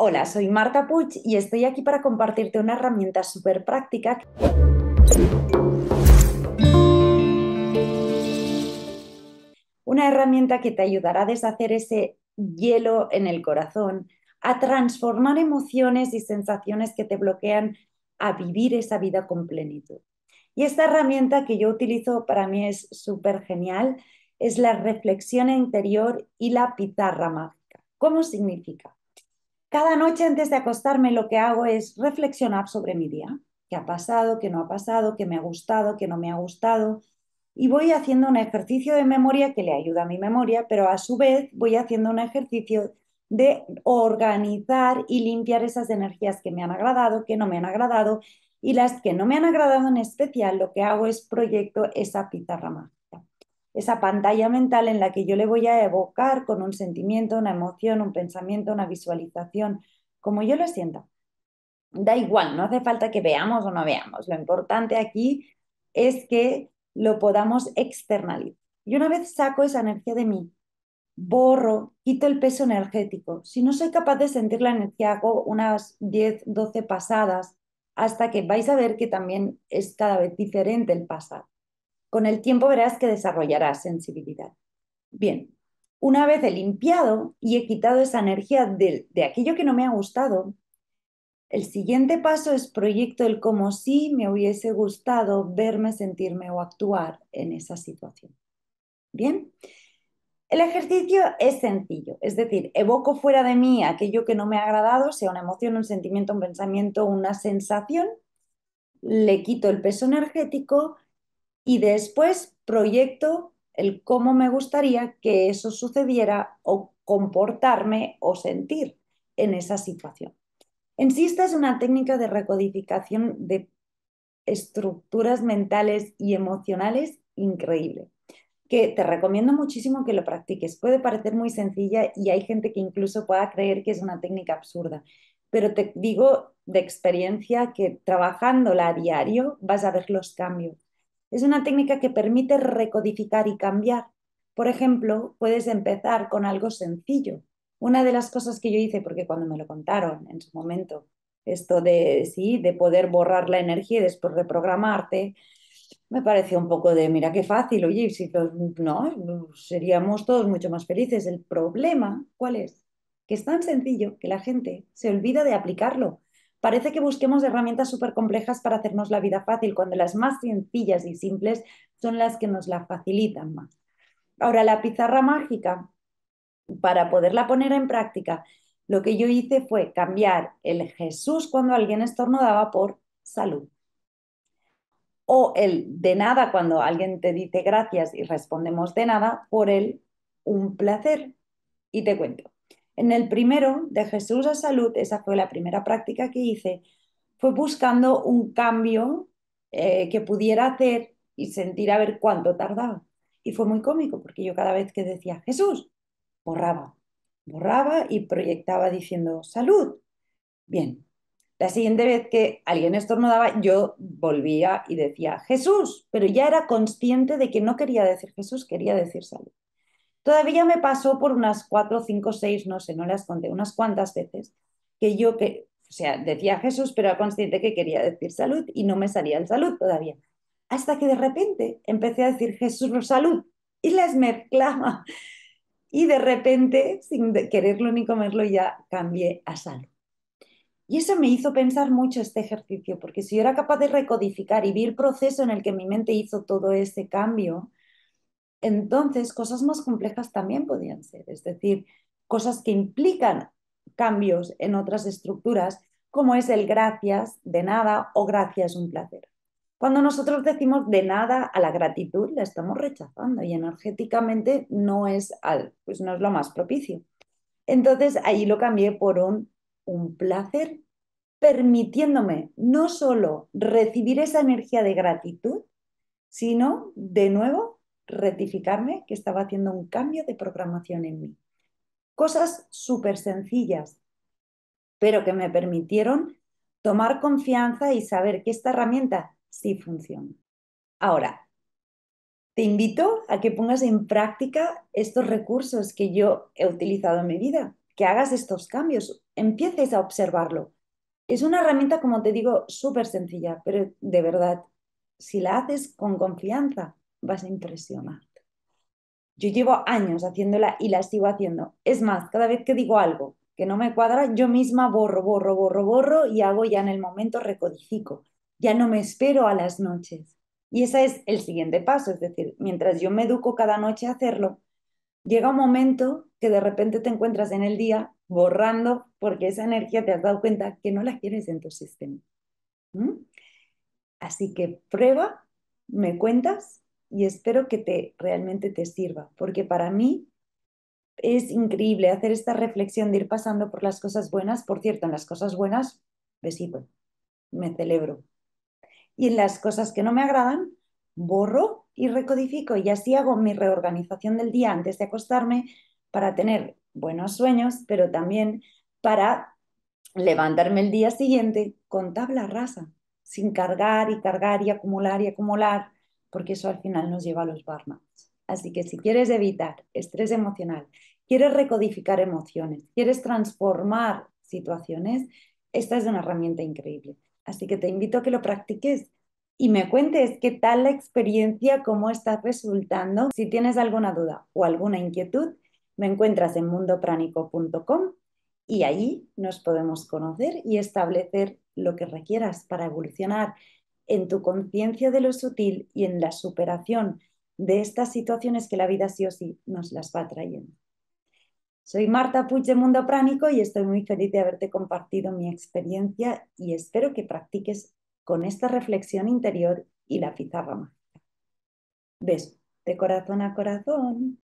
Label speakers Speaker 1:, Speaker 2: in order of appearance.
Speaker 1: Hola, soy Marta Puig y estoy aquí para compartirte una herramienta súper práctica. Una herramienta que te ayudará a deshacer ese hielo en el corazón, a transformar emociones y sensaciones que te bloquean a vivir esa vida con plenitud. Y esta herramienta que yo utilizo para mí es súper genial, es la reflexión interior y la pizarra mágica. ¿Cómo significa? Cada noche antes de acostarme lo que hago es reflexionar sobre mi día, qué ha pasado, qué no ha pasado, qué me ha gustado, qué no me ha gustado, y voy haciendo un ejercicio de memoria que le ayuda a mi memoria, pero a su vez voy haciendo un ejercicio de organizar y limpiar esas energías que me han agradado, que no me han agradado, y las que no me han agradado en especial, lo que hago es proyecto esa pizarra más esa pantalla mental en la que yo le voy a evocar con un sentimiento, una emoción, un pensamiento, una visualización, como yo lo sienta. Da igual, no hace falta que veamos o no veamos. Lo importante aquí es que lo podamos externalizar. Y una vez saco esa energía de mí, borro, quito el peso energético. Si no soy capaz de sentir la energía, hago unas 10, 12 pasadas hasta que vais a ver que también es cada vez diferente el pasado. Con el tiempo verás que desarrollarás sensibilidad. Bien, una vez he limpiado y he quitado esa energía de, de aquello que no me ha gustado, el siguiente paso es proyecto el como si me hubiese gustado verme, sentirme o actuar en esa situación. Bien, el ejercicio es sencillo, es decir, evoco fuera de mí aquello que no me ha agradado, sea una emoción, un sentimiento, un pensamiento, una sensación, le quito el peso energético y después proyecto el cómo me gustaría que eso sucediera o comportarme o sentir en esa situación. En sí, esta es una técnica de recodificación de estructuras mentales y emocionales increíble, que te recomiendo muchísimo que lo practiques. Puede parecer muy sencilla y hay gente que incluso pueda creer que es una técnica absurda, pero te digo de experiencia que trabajándola a diario vas a ver los cambios es una técnica que permite recodificar y cambiar. Por ejemplo, puedes empezar con algo sencillo. Una de las cosas que yo hice, porque cuando me lo contaron en su momento, esto de, sí, de poder borrar la energía y después reprogramarte, me pareció un poco de, mira qué fácil, oye, si no, seríamos todos mucho más felices. El problema, ¿cuál es? Que es tan sencillo que la gente se olvida de aplicarlo. Parece que busquemos herramientas súper complejas para hacernos la vida fácil, cuando las más sencillas y simples son las que nos la facilitan más. Ahora, la pizarra mágica, para poderla poner en práctica, lo que yo hice fue cambiar el Jesús cuando alguien estornudaba por salud. O el de nada cuando alguien te dice gracias y respondemos de nada por el un placer. Y te cuento. En el primero, de Jesús a Salud, esa fue la primera práctica que hice, fue buscando un cambio eh, que pudiera hacer y sentir a ver cuánto tardaba. Y fue muy cómico, porque yo cada vez que decía Jesús, borraba, borraba y proyectaba diciendo salud. Bien, la siguiente vez que alguien estornudaba, yo volvía y decía Jesús, pero ya era consciente de que no quería decir Jesús, quería decir salud. Todavía me pasó por unas cuatro, cinco, seis, no sé, no las conté, unas cuantas veces, que yo que, o sea, decía Jesús, pero era consciente que quería decir salud y no me salía el salud todavía. Hasta que de repente empecé a decir Jesús salud y las mezclaba. Y de repente, sin quererlo ni comerlo, ya cambié a salud. Y eso me hizo pensar mucho este ejercicio, porque si yo era capaz de recodificar y vivir el proceso en el que mi mente hizo todo ese cambio, entonces, cosas más complejas también podían ser, es decir, cosas que implican cambios en otras estructuras, como es el gracias de nada o gracias un placer. Cuando nosotros decimos de nada a la gratitud, la estamos rechazando y energéticamente no es, al, pues no es lo más propicio. Entonces, ahí lo cambié por un, un placer, permitiéndome no solo recibir esa energía de gratitud, sino, de nuevo, rectificarme que estaba haciendo un cambio de programación en mí. Cosas súper sencillas, pero que me permitieron tomar confianza y saber que esta herramienta sí funciona. Ahora, te invito a que pongas en práctica estos recursos que yo he utilizado en mi vida, que hagas estos cambios, empieces a observarlo. Es una herramienta, como te digo, súper sencilla, pero de verdad, si la haces con confianza, vas a impresionar. Yo llevo años haciéndola y la sigo haciendo. Es más, cada vez que digo algo que no me cuadra, yo misma borro, borro, borro, borro y hago ya en el momento recodifico. Ya no me espero a las noches. Y ese es el siguiente paso, es decir, mientras yo me educo cada noche a hacerlo, llega un momento que de repente te encuentras en el día borrando porque esa energía te has dado cuenta que no la quieres en tu sistema. Así que prueba, me cuentas y espero que te realmente te sirva, porque para mí es increíble hacer esta reflexión de ir pasando por las cosas buenas. Por cierto, en las cosas buenas, besito, me celebro. Y en las cosas que no me agradan, borro y recodifico y así hago mi reorganización del día antes de acostarme para tener buenos sueños, pero también para levantarme el día siguiente con tabla rasa, sin cargar y cargar y acumular y acumular porque eso al final nos lleva a los barnas. Así que si quieres evitar estrés emocional, quieres recodificar emociones, quieres transformar situaciones, esta es una herramienta increíble. Así que te invito a que lo practiques y me cuentes qué tal la experiencia, cómo está resultando. Si tienes alguna duda o alguna inquietud, me encuentras en mundopránico.com y ahí nos podemos conocer y establecer lo que requieras para evolucionar en tu conciencia de lo sutil y en la superación de estas situaciones que la vida sí o sí nos las va trayendo. Soy Marta Puig de Mundo Pránico y estoy muy feliz de haberte compartido mi experiencia y espero que practiques con esta reflexión interior y la pizarra mágica. Beso de corazón a corazón.